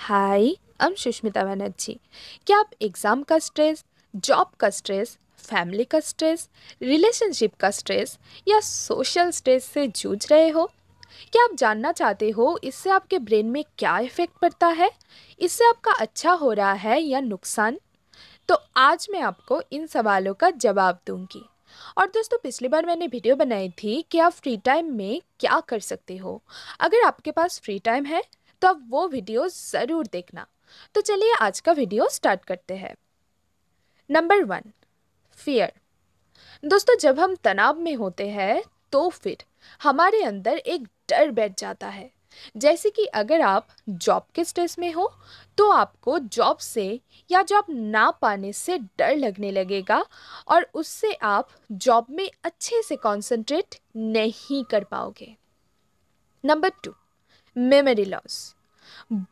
हाय हम सुष्मिता बनर्जी क्या आप एग्ज़ाम का स्ट्रेस जॉब का स्ट्रेस फैमिली का स्ट्रेस रिलेशनशिप का स्ट्रेस या सोशल स्ट्रेस से जूझ रहे हो क्या आप जानना चाहते हो इससे आपके ब्रेन में क्या इफ़ेक्ट पड़ता है इससे आपका अच्छा हो रहा है या नुकसान तो आज मैं आपको इन सवालों का जवाब दूंगी और दोस्तों पिछली बार मैंने वीडियो बनाई थी कि आप फ्री टाइम में क्या कर सकते हो अगर आपके पास फ्री टाइम है तब वो वीडियो ज़रूर देखना तो चलिए आज का वीडियो स्टार्ट करते हैं नंबर वन फियर दोस्तों जब हम तनाव में होते हैं तो फिर हमारे अंदर एक डर बैठ जाता है जैसे कि अगर आप जॉब के स्ट्रेस में हो तो आपको जॉब से या जॉब ना पाने से डर लगने लगेगा और उससे आप जॉब में अच्छे से कंसंट्रेट नहीं कर पाओगे नंबर टू मेमोरी लॉस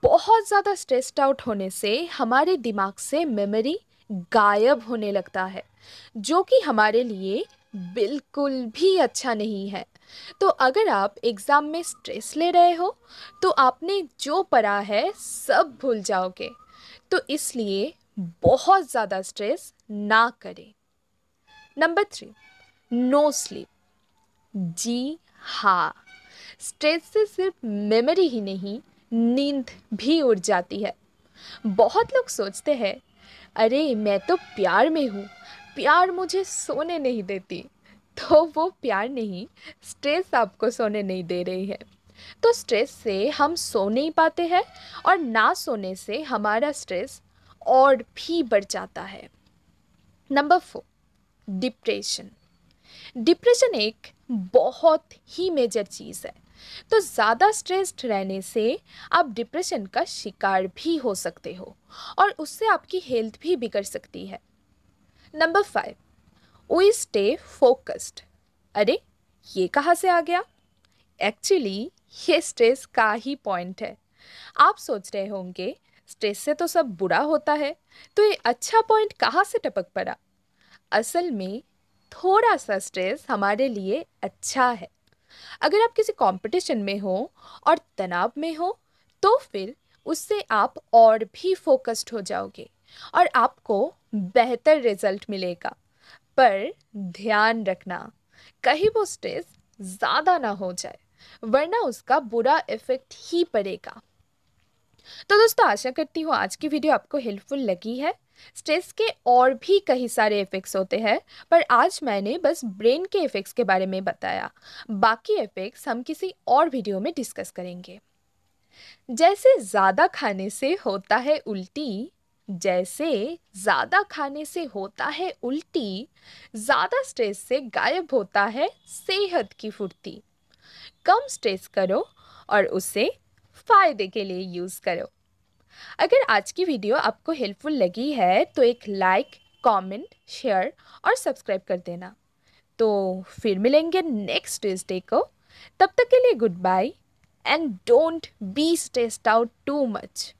बहुत ज़्यादा स्ट्रेस्ड आउट होने से हमारे दिमाग से मेमोरी गायब होने लगता है जो कि हमारे लिए बिल्कुल भी अच्छा नहीं है तो अगर आप एग्ज़ाम में स्ट्रेस ले रहे हो तो आपने जो पढ़ा है सब भूल जाओगे तो इसलिए बहुत ज़्यादा स्ट्रेस ना करें नंबर थ्री नो स्लीप जी हाँ स्ट्रेस से सिर्फ मेमोरी ही नहीं नींद भी उड़ जाती है बहुत लोग सोचते हैं अरे मैं तो प्यार में हूँ प्यार मुझे सोने नहीं देती तो वो प्यार नहीं स्ट्रेस आपको सोने नहीं दे रही है तो स्ट्रेस से हम सो नहीं पाते हैं और ना सोने से हमारा स्ट्रेस और भी बढ़ जाता है नंबर फोर डिप्रेशन डिप्रेशन एक बहुत ही मेजर चीज़ है तो ज़्यादा स्ट्रेस्ड रहने से आप डिप्रेशन का शिकार भी हो सकते हो और उससे आपकी हेल्थ भी बिगड़ सकती है number five we stay focused अरे ये कहाँ से आ गया एक्चुअली ये स्ट्रेस का ही पॉइंट है आप सोच रहे होंगे स्ट्रेस से तो सब बुरा होता है तो ये अच्छा पॉइंट कहाँ से टपक पड़ा असल में थोड़ा सा स्ट्रेस हमारे लिए अच्छा है अगर आप किसी कंपटीशन में हो और तनाव में हो तो फिर उससे आप और भी फोकस्ड हो जाओगे और आपको बेहतर रिजल्ट मिलेगा पर ध्यान रखना कहीं वो स्ट्रेस ज़्यादा ना हो जाए वरना उसका बुरा इफेक्ट ही पड़ेगा तो दोस्तों आशा करती हूँ आज की वीडियो आपको हेल्पफुल लगी है स्ट्रेस के और भी कई सारे इफ़ेक्ट्स होते हैं पर आज मैंने बस ब्रेन के इफ़ेक्ट्स के बारे में बताया बाकी इफ़ेक्ट्स हम किसी और वीडियो में डिस्कस करेंगे जैसे ज़्यादा खाने से होता है उल्टी जैसे ज़्यादा खाने से होता है उल्टी ज़्यादा स्ट्रेस से गायब होता है सेहत की फुर्ती कम स्ट्रेस करो और उसे फ़ायदे के लिए यूज़ करो अगर आज की वीडियो आपको हेल्पफुल लगी है तो एक लाइक कमेंट, शेयर और सब्सक्राइब कर देना तो फिर मिलेंगे नेक्स्ट ट्यूजडे को तब तक के लिए good bye and don't be stressed out too much